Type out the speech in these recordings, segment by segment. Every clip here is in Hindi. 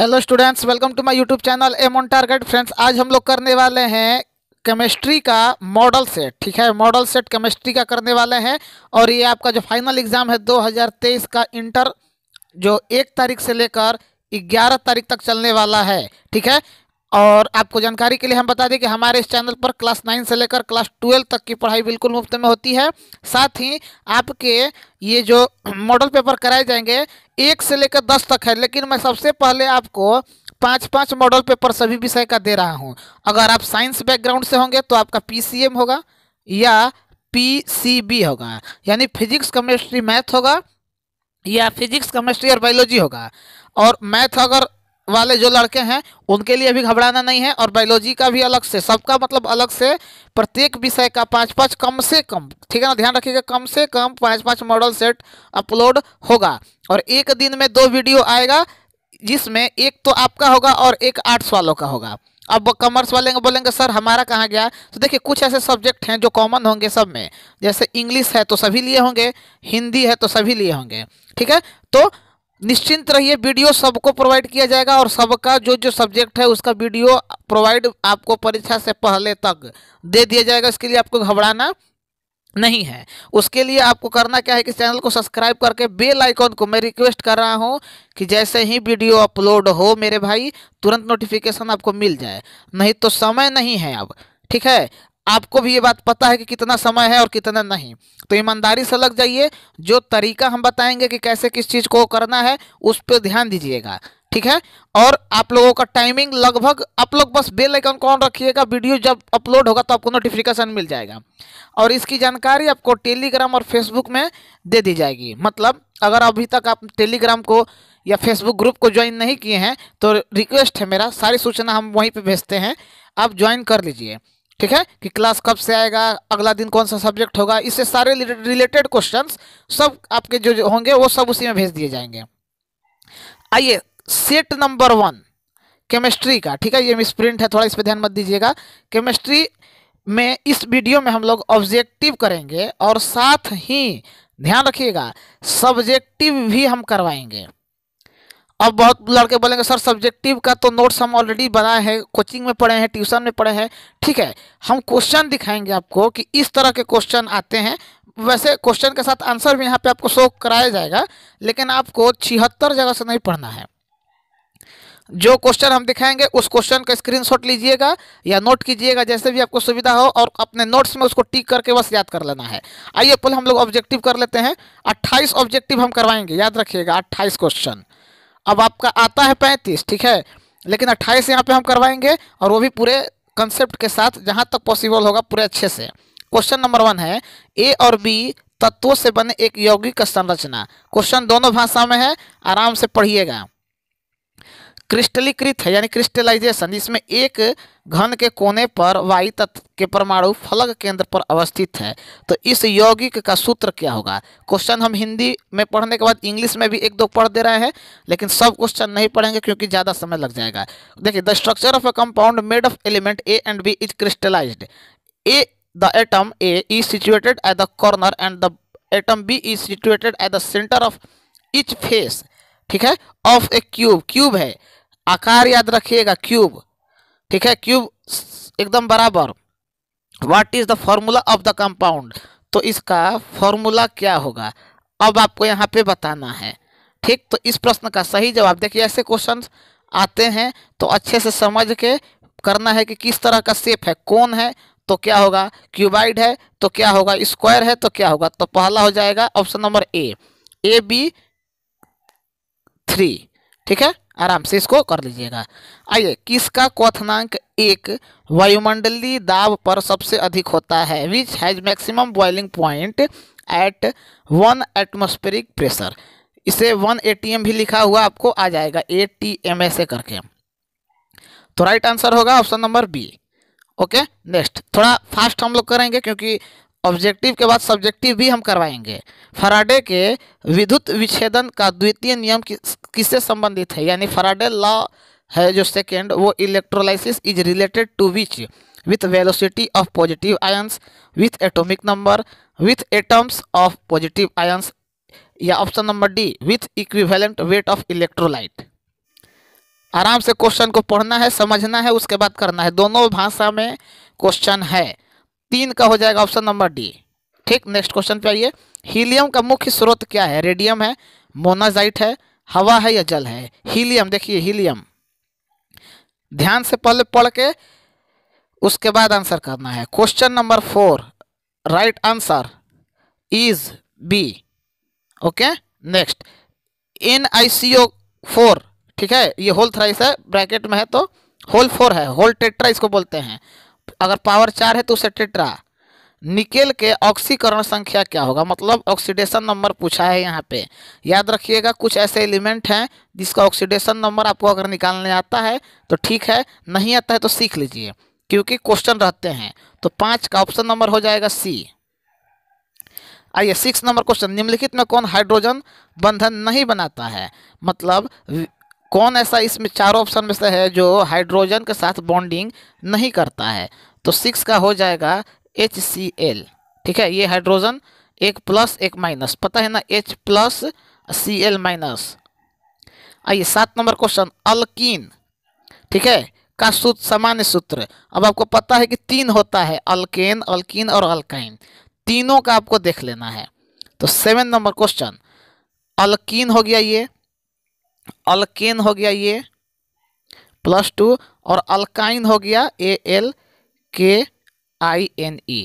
hello students welcome to my YouTube channel aim on target friends आज हम लोग करने वाले हैं केमिस्ट्री का मॉडल सेट ठीक है मॉडल सेट केमिस्ट्री का करने वाले हैं और ये आपका जो फाइनल एग्ज़ाम है 2023 का इंटर जो एक तारीख से लेकर ग्यारह तारीख तक चलने वाला है ठीक है और आपको जानकारी के लिए हम बता दें कि हमारे इस चैनल पर क्लास नाइन से लेकर क्लास ट्वेल्व तक की पढ़ाई बिल्कुल मुफ्त में होती है साथ ही आपके ये जो मॉडल पेपर कराए जाएंगे एक से लेकर दस तक है लेकिन मैं सबसे पहले आपको पाँच पाँच मॉडल पेपर सभी विषय का दे रहा हूँ अगर आप साइंस बैकग्राउंड से होंगे तो आपका पी होगा या पी होगा यानी फिजिक्स केमिस्ट्री मैथ होगा या फिजिक्स केमिस्ट्री और बायोलॉजी होगा और मैथ अगर वाले जो लड़के हैं उनके लिए भी घबराना नहीं है और बायोलॉजी का भी अलग से सबका मतलब अलग से प्रत्येक विषय का पाँच पाँच कम से कम ठीक है ना ध्यान रखिएगा कम से कम पाँच पाँच मॉडल सेट अपलोड होगा और एक दिन में दो वीडियो आएगा जिसमें एक तो आपका होगा और एक आर्ट्स वालों का होगा अब कॉमर्स वाले बोलेंगे सर हमारा कहाँ गया तो देखिए कुछ ऐसे सब्जेक्ट हैं जो कॉमन होंगे सब में जैसे इंग्लिश है तो सभी लिए होंगे हिंदी है तो सभी लिए होंगे ठीक है तो निश्चिंत रहिए वीडियो सबको प्रोवाइड किया जाएगा और सबका जो जो सब्जेक्ट है उसका वीडियो प्रोवाइड आपको परीक्षा से पहले तक दे दिया जाएगा इसके लिए आपको घबराना नहीं है उसके लिए आपको करना क्या है कि चैनल को सब्सक्राइब करके बेल आइकॉन को मैं रिक्वेस्ट कर रहा हूँ कि जैसे ही वीडियो अपलोड हो मेरे भाई तुरंत नोटिफिकेशन आपको मिल जाए नहीं तो समय नहीं है अब ठीक है आपको भी ये बात पता है कि कितना समय है और कितना नहीं तो ईमानदारी से लग जाइए जो तरीका हम बताएंगे कि कैसे किस चीज़ को करना है उस पर ध्यान दीजिएगा ठीक है और आप लोगों का टाइमिंग लगभग आप लोग बस बेल आइकन कौन रखिएगा वीडियो जब अपलोड होगा तो आपको नोटिफिकेशन मिल जाएगा और इसकी जानकारी आपको टेलीग्राम और फेसबुक में दे दी जाएगी मतलब अगर अभी तक आप टेलीग्राम को या फेसबुक ग्रुप को ज्वाइन नहीं किए हैं तो रिक्वेस्ट है मेरा सारी सूचना हम वहीं पर भेजते हैं आप ज्वाइन कर लीजिए ठीक है कि क्लास कब से आएगा अगला दिन कौन सा सब्जेक्ट होगा इससे सारे रिलेटेड क्वेश्चन सब आपके जो, जो होंगे वो सब उसी में भेज दिए जाएंगे आइए सेट नंबर वन केमिस्ट्री का ठीक है ये मिस प्रिंट है थोड़ा इस पर ध्यान मत दीजिएगा केमिस्ट्री में इस वीडियो में हम लोग ऑब्जेक्टिव करेंगे और साथ ही ध्यान रखिएगा सब्जेक्टिव भी हम करवाएंगे अब बहुत लड़के बोलेंगे सर सब्जेक्टिव का तो नोट्स हम ऑलरेडी बनाए हैं कोचिंग में पढ़े हैं ट्यूशन में पढ़े हैं ठीक है हम क्वेश्चन दिखाएंगे आपको कि इस तरह के क्वेश्चन आते हैं वैसे क्वेश्चन के साथ आंसर भी यहाँ पे आपको शो कराया जाएगा लेकिन आपको छिहत्तर जगह से नहीं पढ़ना है जो क्वेश्चन हम दिखाएंगे उस क्वेश्चन का स्क्रीन लीजिएगा या नोट कीजिएगा जैसे भी आपको सुविधा हो और अपने नोट्स में उसको टिक करके बस याद कर लेना है आइए पहले हम लोग ऑब्जेक्टिव कर लेते हैं अट्ठाईस ऑब्जेक्टिव हम करवाएंगे याद रखिएगा अट्ठाईस क्वेश्चन अब आपका आता है पैंतीस ठीक है लेकिन अट्ठाईस यहाँ पे हम करवाएंगे और वो भी पूरे कंसेप्ट के साथ जहाँ तक पॉसिबल होगा पूरे अच्छे से क्वेश्चन नंबर वन है ए और बी तत्वों से बने एक यौगिक का संरचना क्वेश्चन दोनों भाषा में है आराम से पढ़िएगा क्रिस्टलीकृत है यानी क्रिस्टलाइजेशन इसमें एक घन के कोने पर वायु तत्व के परमाणु फलक केंद्र पर अवस्थित है तो इस यौगिक का सूत्र क्या होगा क्वेश्चन हम हिंदी में पढ़ने के बाद इंग्लिश में भी एक दो पढ़ दे रहे हैं लेकिन सब क्वेश्चन नहीं पढ़ेंगे क्योंकि ज़्यादा समय लग जाएगा देखिए the structure of a compound made of element A and B is crystallized A the atom A is situated at the corner and the atom B is situated at the centre of each face ठीक है ऑफ ए क्यूब क्यूब है आकार याद रखिएगा क्यूब ठीक है क्यूब एकदम बराबर what is the formula of the compound तो इसका फॉर्मूला क्या होगा अब आपको यहाँ पे बताना है ठीक तो इस प्रश्न का सही जवाब देखिए ऐसे क्वेश्चन आते हैं तो अच्छे से समझ के करना है कि किस तरह का सेप है कौन है तो क्या होगा क्यूबाइड है तो क्या होगा स्क्वायर है तो क्या होगा तो पहला हो जाएगा option number A A B three ठीक है आराम से इसको कर लीजिएगा आइए किसका क्वथनांक एक वायुमंडलीय दाब पर सबसे अधिक होता है which has maximum boiling point at one atmospheric pressure इसे वन ए भी लिखा हुआ आपको आ जाएगा ए टी एम ऐसे करके तो राइट आंसर होगा option number B okay next थोड़ा फास्ट हम लोग करेंगे क्योंकि ऑब्जेक्टिव के बाद सब्जेक्टिव भी हम करवाएंगे फराडे के विद्युत विच्छेदन का द्वितीय नियम किससे संबंधित है यानी फराडे लॉ है जो सेकेंड वो electrolysis is related to which with velocity of positive ions with atomic number with atoms of positive ions या option number D with equivalent weight of electrolyte आराम से क्वेश्चन को पढ़ना है समझना है उसके बाद करना है दोनों भाषा में क्वेश्चन है तीन का हो जाएगा ऑप्शन नंबर डी ठीक नेक्स्ट क्वेश्चन पे आइए हीलियम का मुख्य स्रोत क्या है रेडियम है मोनाजाइट है हवा है या जल है हीलियम देखिए हीलियम ध्यान से पहले पढ़ के उसके बाद आंसर करना है question number four right answer is B okay next N I C O four ठीक है ये होल थ्राइस है ब्रैकेट में है तो होल फोर है होल टेट्रा इसको बोलते हैं अगर पावर चार है तो उसे टेट्रा निकेल के ऑक्सीकरण संख्या क्या होगा मतलब ऑक्सीडेशन नंबर पूछा है यहाँ पे याद रखिएगा कुछ ऐसे एलिमेंट हैं जिसका ऑक्सीडेशन नंबर आपको अगर निकालने आता है तो ठीक है नहीं आता है तो सीख लीजिए क्योंकि क्वेश्चन रहते हैं तो पाँच का ऑप्शन नंबर हो जाएगा सी आइए सिक्स नंबर क्वेश्चन निम्नलिखित में कौन हाइड्रोजन बंधन नहीं बनाता है मतलब कौन ऐसा इसमें चारों ऑप्शन में से है जो हाइड्रोजन के साथ बॉन्डिंग नहीं करता है तो सिक्स का हो जाएगा एच सी एल ठीक है ये हाइड्रोजन एक प्लस एक माइनस पता है ना H plus C L minus आइए सात नंबर क्वेश्चन अल्कीन ठीक है का सूत्र सामान्य सूत्र अब आपको पता है कि तीन होता है अल्केन अल्किन और अल्काइन तीनों का आपको देख लेना है तो सेवन नंबर क्वेश्चन अल्किन हो गया ये अल्केन हो गया ये प्लस टू और अल्काइन हो गया ए एल के आई एन ई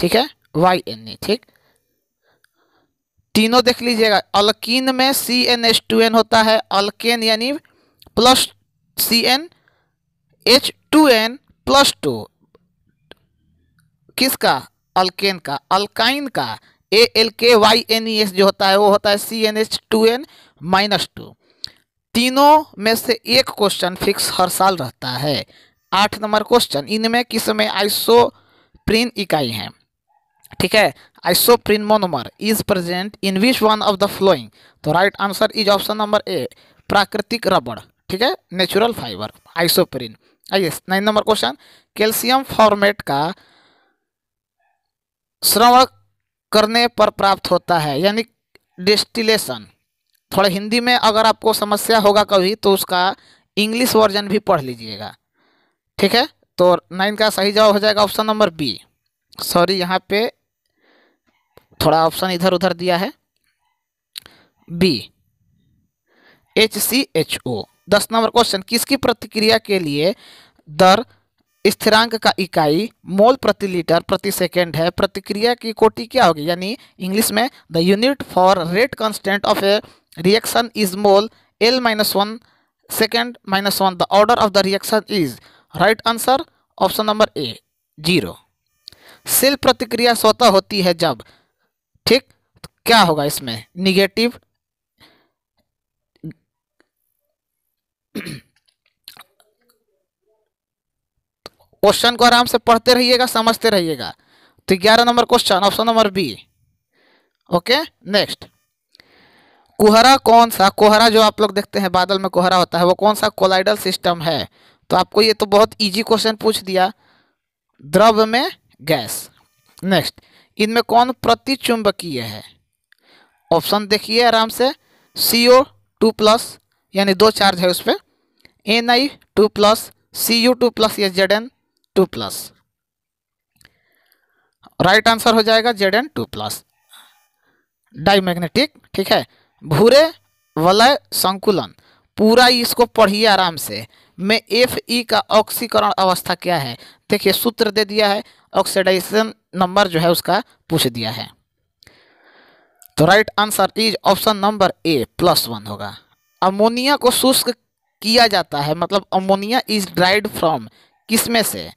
ठीक है वाई एन ई ठीक तीनों देख लीजिएगा अल्किन में C N H two N होता है अल्केन यानी plus C N H two N plus two किसका अल्केन का अल्काइन का A L K Y N E S जो होता है वो होता है C N H two N minus two तीनों में से एक क्वेश्चन फिक्स हर साल रहता है आठ नंबर क्वेश्चन इनमें किस में आइसोप्रिन इकाई है ठीक है isoprene monomer is present in which one of the following तो right answer is option number A प्राकृतिक रबड़ ठीक है नेचुरल फाइबर आइसोप्रिन आइए nine number question calcium formate का श्रवण करने पर प्राप्त होता है यानी डिस्टिलेशन थोड़ा हिंदी में अगर आपको समस्या होगा कभी तो उसका इंग्लिश वर्जन भी पढ़ लीजिएगा ठीक है तो नाइन का सही जवाब हो जाएगा ऑप्शन नंबर बी सॉरी यहाँ पे थोड़ा ऑप्शन इधर उधर दिया है B H C H O दस नंबर क्वेश्चन किसकी प्रतिक्रिया के लिए दर स्थिरांक का इकाई मोल प्रति लीटर प्रति सेकेंड है प्रतिक्रिया की कोटि क्या होगी यानी इंग्लिश में the unit for rate constant of a reaction is mole L minus one second minus one the order of the reaction is right answer option number A zero cell प्रतिक्रिया स्वतः होती है जब ठीक तो क्या होगा इसमें निगेटिव क्वेश्चन को आराम से पढ़ते रहिएगा समझते रहिएगा तो ग्यारह number question option number B okay next कोहरा कौन सा कोहरा जो आप लोग देखते हैं बादल में कोहरा होता है वो कौन सा कोलाइडल सिस्टम है तो आपको ये तो बहुत इजी क्वेश्चन पूछ दिया द्रव में गैस नेक्स्ट इनमें कौन चुंबकीय है ऑप्शन देखिए आराम से सी ओ टू प्लस यानी दो चार्ज है उस पर N I two plus C U two plus या Z N two plus right answer हो जाएगा Z N two plus magnetic ठीक है भूरे वलय संकुलन पूरा इसको पढ़िए आराम से में एफ ई का ऑक्सीकरण अवस्था क्या है देखिए सूत्र दे दिया है ऑक्सीडाइजेशन नंबर जो है उसका पूछ दिया है तो right answer is option number A plus one होगा अमोनिया को शुष्क किया जाता है मतलब अमोनिया इज ड्राइड फ्रॉम किसमें से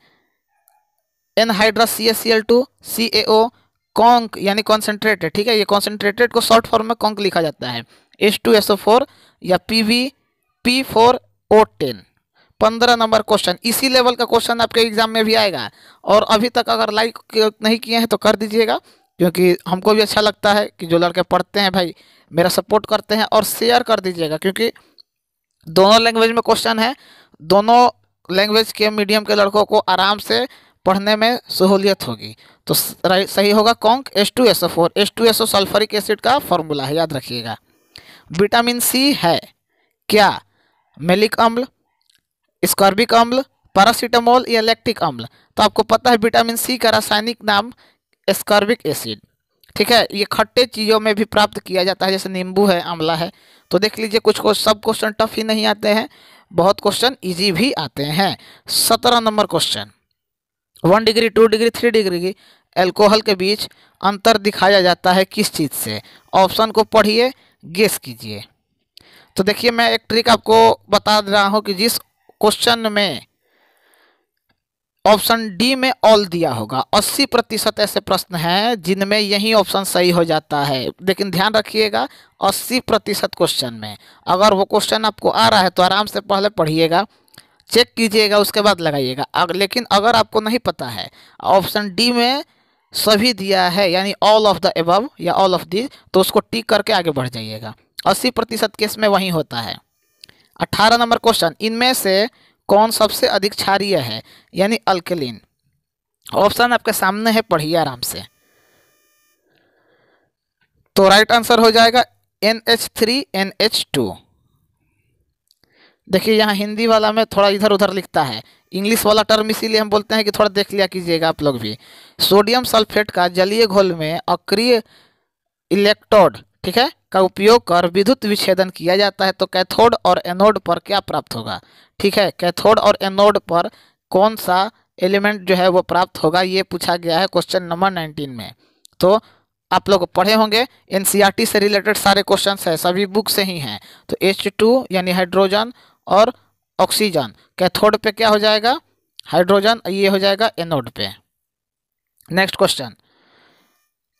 anhydrous C S C L two C A O conc यानी कॉन्सेंट्रेटेड ठीक है ये कॉन्सेंट्रेटेड को शॉर्ट फॉर्म में कॉन्क लिखा जाता है S two S O four या P V P four O ten पंद्रह नंबर क्वेश्चन इसी लेवल का क्वेश्चन आपके एग्जाम में भी आएगा और अभी तक अगर लाइक नहीं किए हैं तो कर दीजिएगा क्योंकि हमको भी अच्छा लगता है कि जो लड़के पढ़ते हैं भाई मेरा सपोर्ट करते हैं और शेयर कर दीजिएगा क्योंकि दोनों लैंग्वेज में क्वेश्चन है दोनों लैंग्वेज के मीडियम के लड़कों को आराम से पढ़ने में सहूलियत होगी तो सही होगा conc S two S O four S two S O sulphuric acid का फॉर्मूला है याद रखिएगा विटामिन सी है क्या मेलिक अम्ल स्कॉर्बिक अम्ल पैरासीटामोल या लैक्टिक अम्ल तो आपको पता है विटामिन सी का रासायनिक नाम स्कॉर्बिक एसिड ठीक है ये खट्टे चीज़ों में भी प्राप्त किया जाता है जैसे नींबू है आंवला है तो देख लीजिए कुछ को सब क्वेश्चन टफ ही नहीं आते हैं बहुत क्वेश्चन इजी भी आते हैं सत्रह number question one degree two degree three degree की एल्कोहल के बीच अंतर दिखाया जाता है किस चीज़ से ऑप्शन को पढ़िए गेस कीजिए तो देखिए मैं एक ट्रिक आपको बता रहा हूँ कि जिस क्वेश्चन में ऑप्शन डी में ऑल दिया होगा 80 प्रतिशत ऐसे प्रश्न हैं जिनमें यही ऑप्शन सही हो जाता है लेकिन ध्यान रखिएगा 80 प्रतिशत क्वेश्चन में अगर वो क्वेश्चन आपको आ रहा है तो आराम से पहले पढ़िएगा चेक कीजिएगा उसके बाद लगाइएगा अग, लेकिन अगर आपको नहीं पता है ऑप्शन डी में सभी दिया है यानी ऑल ऑफ द एबव या ऑल ऑफ दी तो उसको टिक करके आगे बढ़ जाइएगा अस्सी प्रतिशत केस में वही होता है अट्ठारह नंबर क्वेश्चन इनमें से कौन सबसे अधिक क्षारिय है यानी अल्केलिन ऑप्शन आपके सामने है पढ़िए आराम से तो राइट आंसर हो जाएगा N H three N H two देखिए यहाँ हिंदी वाला में थोड़ा इधर उधर लिखता है इंग्लिश वाला टर्म इसीलिए हम बोलते हैं कि थोड़ा देख लिया कीजिएगा आप लोग भी सोडियम सल्फेट का जलीय घोल में अक्रिय इलेक्ट्रोड ठीक है का उपयोग कर विद्युत विच्छेदन किया जाता है तो कैथोड और एनोड पर क्या प्राप्त होगा ठीक है कैथोड और एनोड पर कौन सा एलिमेंट जो है वो प्राप्त होगा ये पूछा गया है क्वेश्चन नंबर नाइनटीन में तो आप लोग पढ़े होंगे एनसीईआरटी से रिलेटेड सारे क्वेश्चन है सभी बुक से ही हैं तो एच टू यानी हाइड्रोजन और ऑक्सीजन कैथोड पे क्या हो जाएगा हाइड्रोजन ये हो जाएगा एनोड पे नेक्स्ट क्वेश्चन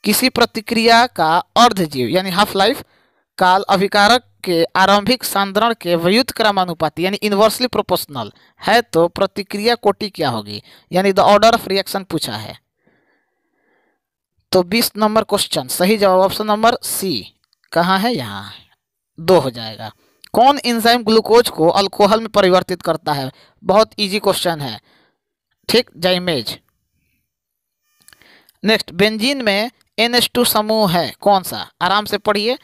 किसी प्रतिक्रिया का अर्धजीव यानी हाफ लाइफ काल अभिकारक के आरंभिक सांद्रण के व्युत क्रमानुपाती यानी इन्वर्सली प्रोपोर्शनल है तो प्रतिक्रिया कोटि क्या होगी यानी द ऑर्डर ऑफ रिएक्शन पूछा है तो 20 नंबर क्वेश्चन सही जवाब ऑप्शन नंबर सी कहाँ है यहाँ दो हो जाएगा कौन इंजाइम ग्लूकोज को अल्कोहल में परिवर्तित करता है बहुत इजी क्वेश्चन है ठीक जाइमेज नेक्स्ट बेंजीन में एन समूह है कौन सा आराम से पढ़िए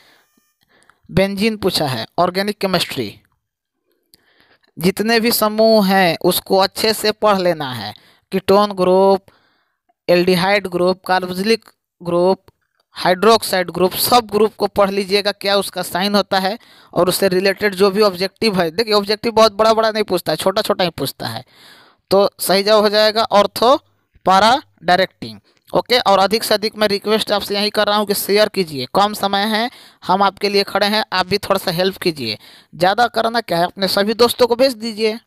बेंजीन पूछा है ऑर्गेनिक केमिस्ट्री जितने भी समूह हैं उसको अच्छे से पढ़ लेना है ketone group aldehyde group carboxylic group hydroxide group सब ग्रुप को पढ़ लीजिएगा क्या उसका साइन होता है और उससे रिलेटेड जो भी ऑब्जेक्टिव है देखिए ऑब्जेक्टिव बहुत बड़ा बड़ा नहीं पूछता है छोटा छोटा ही पूछता है तो सही जवाब हो जाएगा ऑर्थो पारा डायरेक्टिंग ओके और अधिक से अधिक मैं रिक्वेस्ट आपसे यही कर रहा हूँ कि शेयर कीजिए कम समय है हम आपके लिए खड़े हैं आप भी थोड़ा सा हेल्प कीजिए ज़्यादा करना क्या है अपने सभी दोस्तों को भेज दीजिए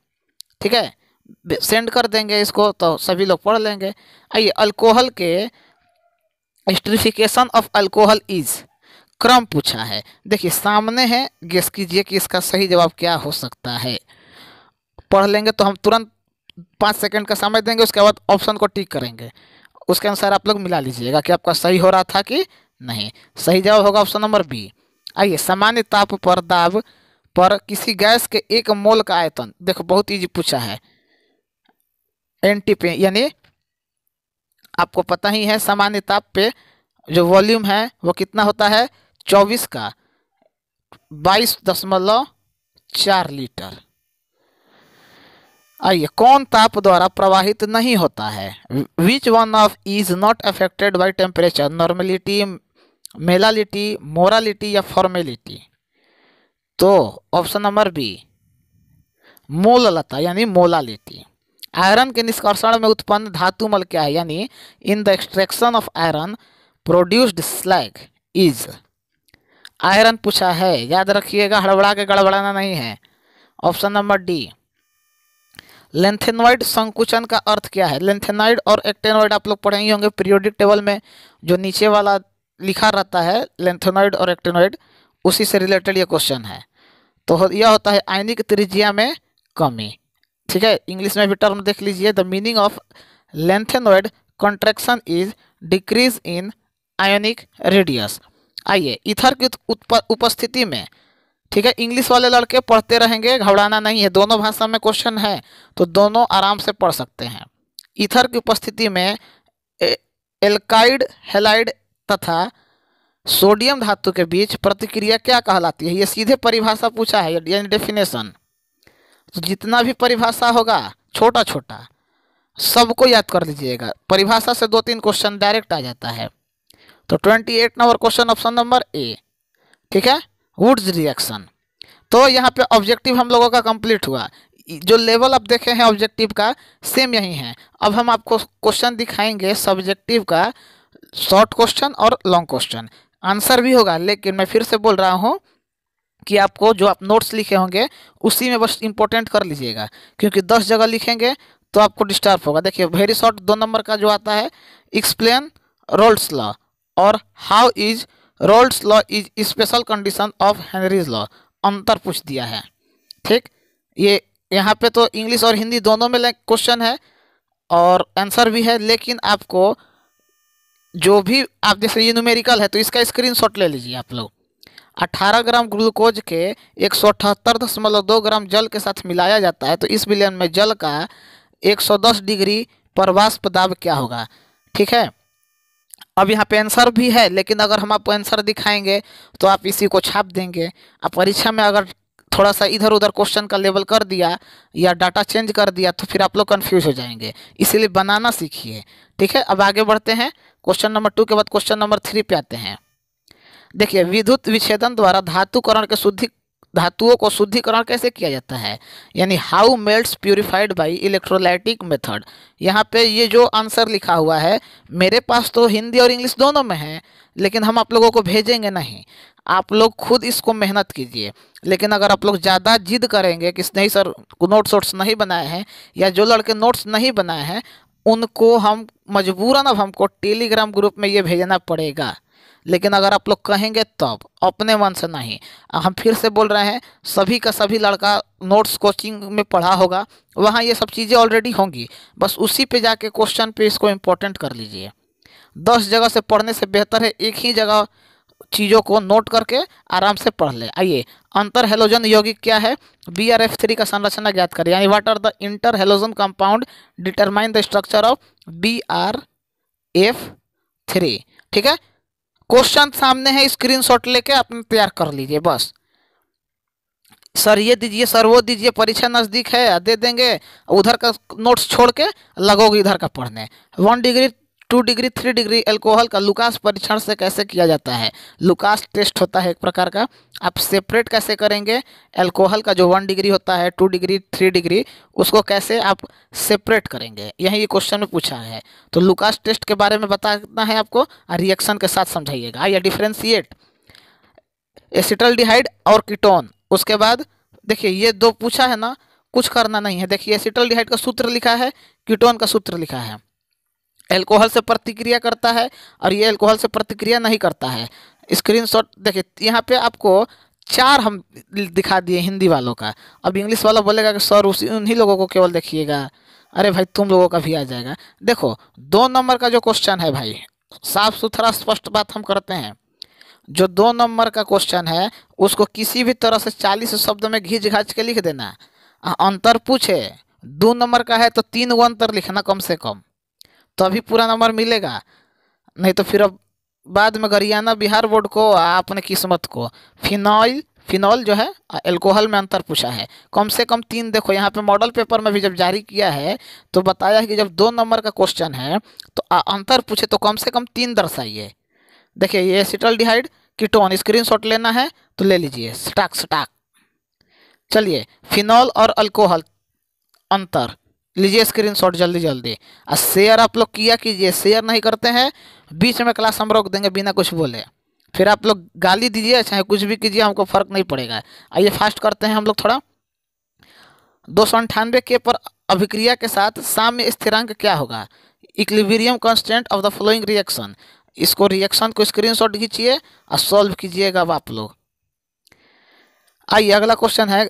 ठीक है सेंड कर देंगे इसको तो सभी लोग पढ़ लेंगे आइए अल्कोहल के स्ट्रीफिकेशन ऑफ अल्कोहल इज क्रम पूछा है देखिए सामने है गेस कीजिए कि इसका सही जवाब क्या हो सकता है पढ़ लेंगे तो हम तुरंत पाँच सेकंड का समय देंगे उसके बाद ऑप्शन को टिक करेंगे उसके अनुसार आप लोग मिला लीजिएगा कि आपका सही हो रहा था कि नहीं सही जवाब होगा ऑप्शन नंबर बी आइए सामान्य ताप पर दाब पर किसी गैस के एक मोल का आयतन देखो बहुत ईजी पूछा है एन टी पे यानी आपको पता ही है सामान्य ताप पे जो वॉल्यूम है वो कितना होता है चौबीस का बाईस दशमलव चार लीटर आइए कौन ताप द्वारा प्रवाहित नहीं होता है which one of is not affected by temperature normality molality molarity या फॉर्मेलिटी तो ऑप्शन नंबर बी मोललता यानी मोलालिटी आयरन के निष्कर्षण में उत्पन्न धातु मल क्या है यानी in the extraction of iron produced slag is iron पूछा है याद रखिएगा हड़बड़ा के गड़बड़ाना नहीं है ऑप्शन नंबर डी लेंथेनॉइड संकुचन का अर्थ क्या है लेंथेनॉइड और एक्टेनॉइड आप लोग पढ़ेंगे होंगे पीरियोडिक टेबल में जो नीचे वाला लिखा रहता है लेंथेनॉइड और एक्टेनॉइड उसी से रिलेटेड ये क्वेश्चन है तो यह होता है आयनिक त्रिज्या में कमी ठीक है इंग्लिश में भी टर्म देख लीजिए the meaning of lanthanoid contraction is decrease in ionic radius आइए इथर की उपस्थिति में ठीक है इंग्लिश वाले लड़के पढ़ते रहेंगे घबराना नहीं है दोनों भाषा में क्वेश्चन है तो दोनों आराम से पढ़ सकते हैं इथर की उपस्थिति में एल्काइड हेलाइड तथा सोडियम धातु के बीच प्रतिक्रिया क्या कहलाती है ये सीधे परिभाषा पूछा है यानी डेफिनेशन तो जितना भी परिभाषा होगा छोटा छोटा सबको याद कर लीजिएगा परिभाषा से दो तीन क्वेश्चन डायरेक्ट आ जाता है तो twenty eight number question option number A ठीक है वुड्स रिएक्शन तो यहाँ पे ऑब्जेक्टिव हम लोगों का कंप्लीट हुआ जो लेवल आप देखे हैं ऑब्जेक्टिव का सेम यही है अब हम आपको क्वेश्चन दिखाएंगे सब्जेक्टिव का शॉर्ट क्वेश्चन और लॉन्ग क्वेश्चन आंसर भी होगा लेकिन मैं फिर से बोल रहा हूँ कि आपको जो आप नोट्स लिखे होंगे उसी में बस इंपॉर्टेंट कर लीजिएगा क्योंकि दस जगह लिखेंगे तो आपको डिस्टर्ब होगा देखिए वेरी शॉर्ट दो नंबर का जो आता है एक्सप्लेन रोल्ड्स लॉ और how is Raoult's law is special condition of Henry's law अंतर पूछ दिया है ठीक ये यहाँ पे तो इंग्लिश और हिंदी दोनों में क्वेश्चन है और आंसर भी है लेकिन आपको जो भी आप जैसे ये न्यूमेरिकल है तो इसका स्क्रीनशॉट ले लीजिए आप लोग 18 ग्राम ग्लूकोज के एक ग्राम जल के साथ मिलाया जाता है तो इस विलयन में जल का 110 डिग्री पर वाष्प दाब क्या होगा ठीक है अब यहाँ पे आंसर भी है लेकिन अगर हम आपको आंसर दिखाएंगे तो आप इसी को छाप देंगे आप परीक्षा में अगर थोड़ा सा इधर उधर क्वेश्चन का लेवल कर दिया या डाटा चेंज कर दिया तो फिर आप लोग कन्फ्यूज हो जाएंगे इसीलिए बनाना सीखिए ठीक है अब आगे बढ़ते हैं क्वेश्चन नंबर टू के बाद क्वेश्चन नंबर थ्री पे आते हैं देखिए विद्युत विच्छेदन द्वारा धातुकरण के शुद्धि धातुओं को शुद्धिकरण कैसे किया जाता है यानी how metals purified by electrolytic method यहाँ पे ये जो आंसर लिखा हुआ है मेरे पास तो हिंदी और इंग्लिश दोनों में है लेकिन हम आप लोगों को भेजेंगे नहीं आप लोग खुद इसको मेहनत कीजिए लेकिन अगर आप लोग ज़्यादा जिद करेंगे कि नहीं सर नोट्स वोट्स नहीं बनाए हैं या जो लड़के नोट्स नहीं बनाए हैं उनको हम मजबूरन अब हमको टेलीग्राम ग्रुप में ये भेजना पड़ेगा लेकिन अगर आप लोग कहेंगे तब अपने मन से नहीं हम फिर से बोल रहे हैं सभी का सभी लड़का नोट्स कोचिंग में पढ़ा होगा वहाँ ये सब चीज़ें ऑलरेडी होंगी बस उसी पे जाके क्वेश्चन पे इसको इम्पोर्टेंट कर लीजिए दस जगह से पढ़ने से बेहतर है एक ही जगह चीज़ों को नोट करके आराम से पढ़ ले आइए अंतर हेलोजन यौगिक क्या है बी आर एफ थ्री का संरचना ज्ञात करें यानी what are the inter halogen compound determine the structure of B R F three ठीक है क्वेश्चन सामने है स्क्रीनशॉट लेके अपने तैयार कर लीजिए बस सर ये दीजिए सर वो दीजिए परीक्षा नज़दीक है दे देंगे उधर का नोट्स छोड़ के लगोगे इधर का पढ़ने one degree two degree three degree alcohol का लुकास परीक्षण से कैसे किया जाता है लुकास टेस्ट होता है एक प्रकार का आप सेपरेट कैसे करेंगे एल्कोहल का जो वन डिग्री होता है टू डिग्री थ्री डिग्री उसको कैसे आप सेपरेट करेंगे यही ये क्वेश्चन में पूछा है तो लुकास टेस्ट के बारे में बताना है आपको रिएक्शन के साथ समझाइएगा या डिफ्रेंशिएट एसिटल और कीटोन उसके बाद देखिए ये दो पूछा है ना कुछ करना नहीं है देखिए एसिटल का सूत्र लिखा है कीटोन का सूत्र लिखा है एल्कोहल से प्रतिक्रिया करता है और ये एल्कोहल से प्रतिक्रिया नहीं करता है स्क्रीनशॉट देखिए यहाँ पे आपको चार हम दिखा दिए हिंदी वालों का अब इंग्लिश वाला बोलेगा कि सर उसी उन्हीं लोगों को केवल देखिएगा अरे भाई तुम लोगों का भी आ जाएगा देखो दो नंबर का जो क्वेश्चन है भाई साफ सुथरा स्पष्ट बात हम करते हैं जो दो नंबर का क्वेश्चन है उसको किसी भी तरह से चालीस शब्द में घीच घाच के लिख देना अंतर पूछे दो नंबर का है तो तीन गो अंतर लिखना कम से कम तभी पूरा नंबर मिलेगा नहीं तो फिर अब बाद में गरियाना बिहार बोर्ड को अपने किस्मत को फिनॉल फिनॉल जो है एल्कोहल में अंतर पूछा है कम से कम तीन देखो यहाँ पे मॉडल पेपर में भी जब जारी किया है तो बताया है कि जब दो नंबर का क्वेश्चन है तो अंतर पूछे तो कम से कम तीन दर्शाइए देखिए ये सिटल डिहाइड कीटोन शॉट लेना है तो ले लीजिए स्टाक स्टाक चलिए फिनॉल और अल्कोहल अंतर लीजिए स्क्रीन शॉट जल्दी जल्दी और शेयर आप लोग किया कीजिए शेयर नहीं करते हैं बीच में क्लास हम रोक देंगे बिना कुछ बोले फिर आप लोग गाली दीजिए चाहे कुछ भी कीजिए हमको फ़र्क नहीं पड़ेगा आइए फास्ट करते हैं हम लोग थोड़ा दो सौ अंठानवे के पर अभिक्रिया के साथ साम्य स्थिरांक क्या होगा equilibrium constant of the following reaction इसको रिएक्शन को स्क्रीन शॉट खींचिए और सॉल्व कीजिएगा आप लोग आइए अगला क्वेश्चन है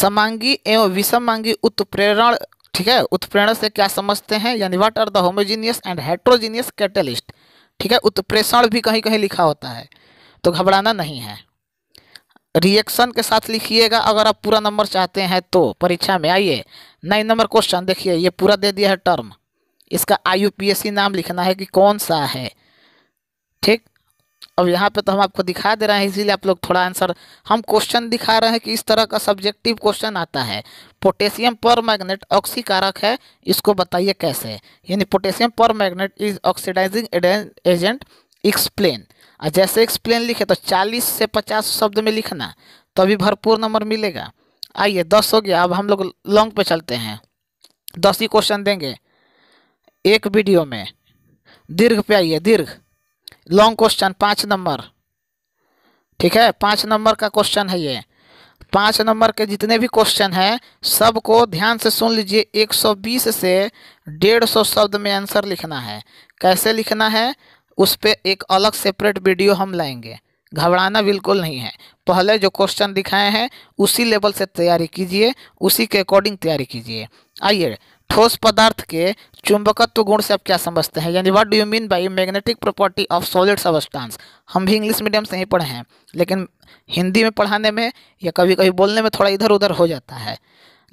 समांगी एवं विषमांगी उत्प्रेरण ठीक है उत्प्रेरण से क्या समझते हैं यानी what are the homogeneous and heterogeneous catalyst ठीक है उत्प्रेषण भी कहीं कहीं लिखा होता है तो घबराना नहीं है रिएक्शन के साथ लिखिएगा अगर आप पूरा नंबर चाहते हैं तो परीक्षा में आइए नाइन नंबर क्वेश्चन देखिए ये पूरा दे दिया है टर्म इसका आई नाम लिखना है कि कौन सा है ठीक अब यहाँ पे तो हम आपको दिखा दे रहे हैं इसीलिए आप लोग थोड़ा आंसर हम क्वेश्चन दिखा रहे हैं कि इस तरह का सब्जेक्टिव क्वेश्चन आता है पोटेशियम पर मैग्नेट ऑक्सीकारक है इसको बताइए कैसे यानी potassium permanganate is oxidising agent explain और जैसे एक्सप्लेन लिखे तो चालीस से पचास शब्द में लिखना तो अभी भरपूर नंबर मिलेगा आइए दस हो गया अब हम लोग लॉन्ग पे चलते हैं दस ही क्वेश्चन देंगे एक वीडियो में दीर्घ पे आइए दीर्घ लॉन्ग क्वेश्चन पाँच नंबर ठीक है पाँच नंबर का क्वेश्चन है ये पाँच नंबर के जितने भी क्वेश्चन हैं सबको ध्यान से सुन लीजिए 120 से 150 शब्द में आंसर लिखना है कैसे लिखना है उस पर एक अलग सेपरेट वीडियो हम लाएंगे घबराना बिल्कुल नहीं है पहले जो क्वेश्चन दिखाए हैं उसी लेवल से तैयारी कीजिए उसी के अकॉर्डिंग तैयारी कीजिए आइए ठोस पदार्थ के चुंबकत्व गुण से आप क्या समझते हैं यानी what do you mean by magnetic property of solid substance हम भी इंग्लिश मीडियम से ही पढ़े हैं लेकिन हिंदी में पढ़ाने में या कभी कभी बोलने में थोड़ा इधर उधर हो जाता है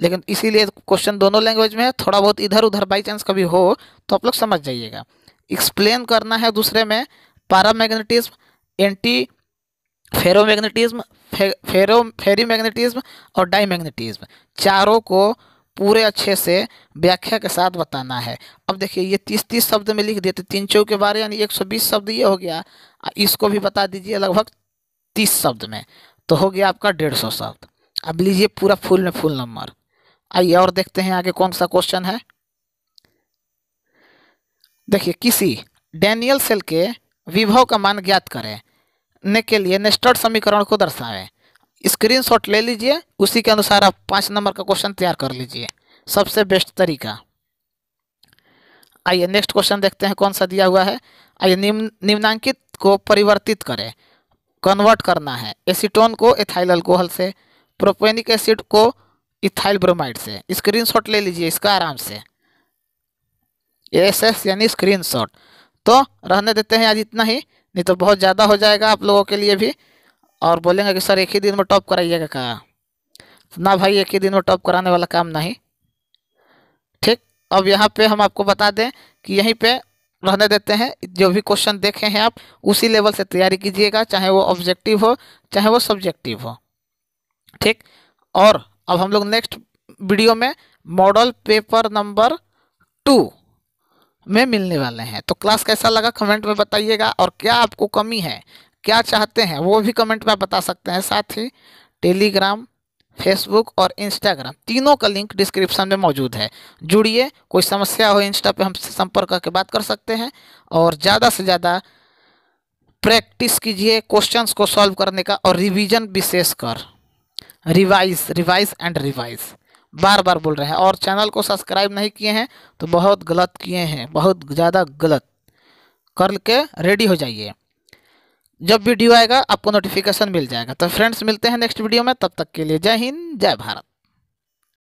लेकिन इसीलिए क्वेश्चन दोनों लैंग्वेज में है थोड़ा बहुत इधर उधर बाई चांस कभी हो तो आप लोग समझ जाइएगा एक्सप्लेन करना है दूसरे में पारा मैग्नेटिज्म एंटी फेरोमैग्नेटिज्म फे, फेरो फेरी मैग्नेटिज्म और डाई मैग्नेटिज्म चारों को पूरे अच्छे से व्याख्या के साथ बताना है अब देखिए ये तीस तीस शब्द में लिख देते तीन चौ के बारे यानी एक सौ बीस शब्द ये हो गया इसको भी बता दीजिए लगभग तीस शब्द में तो हो गया आपका डेढ़ सौ शब्द अब लीजिए पूरा फुल में फुल नंबर आइए और देखते हैं आगे कौन सा क्वेश्चन है देखिए किसी डैनियल सेल के विभव का मान ज्ञात करें ने के लिए नेस्टर्ड समीकरण को दर्शाएं स्क्रीनशॉट ले लीजिए उसी के अनुसार आप पाँच नंबर का क्वेश्चन तैयार कर लीजिए सबसे बेस्ट तरीका आइए नेक्स्ट क्वेश्चन देखते हैं कौन सा दिया हुआ है आइए निम्न निम्नांकित को परिवर्तित करें कन्वर्ट करना है एसीटोन को एथाइल अल्कोहल से प्रोपेनिक एसिड को इथाइल ब्रोमाइड से स्क्रीनशॉट ले लीजिए इसका आराम से एस एस यानी स्क्रीनशॉट तो रहने देते हैं आज इतना ही नहीं तो बहुत ज़्यादा हो जाएगा आप लोगों के लिए भी और बोलेंगे कि सर एक ही दिन में टॉप कराइएगा का तो, ना भाई एक ही दिन में टॉप कराने वाला काम नहीं ठीक अब यहाँ पे हम आपको बता दें कि यहीं पे रहने देते हैं जो भी क्वेश्चन देखे हैं आप उसी लेवल से तैयारी कीजिएगा चाहे वो ऑब्जेक्टिव हो चाहे वो सब्जेक्टिव हो ठीक और अब हम लोग नेक्स्ट वीडियो में मॉडल पेपर नंबर टू में मिलने वाले हैं तो क्लास कैसा लगा कमेंट में बताइएगा और क्या आपको कमी है क्या चाहते हैं वो भी कमेंट में बता सकते हैं साथ ही टेलीग्राम फेसबुक और इंस्टाग्राम तीनों का लिंक डिस्क्रिप्शन में मौजूद है जुड़िए कोई समस्या हो इंस्टा पे हमसे संपर्क करके बात कर सकते हैं और ज़्यादा से ज़्यादा प्रैक्टिस कीजिए क्वेश्चंस को सॉल्व करने का और रिवीजन विशेषकर रिवाइज रिवाइज एंड रिवाइज बार बार बोल रहे हैं और चैनल को सब्सक्राइब नहीं किए हैं तो बहुत गलत किए हैं बहुत ज़्यादा गलत करके रेडी हो जाइए जब वीडियो आएगा आपको नोटिफिकेशन मिल जाएगा तो फ्रेंड्स मिलते हैं नेक्स्ट वीडियो में तब तक के लिए जय हिंद जय भारत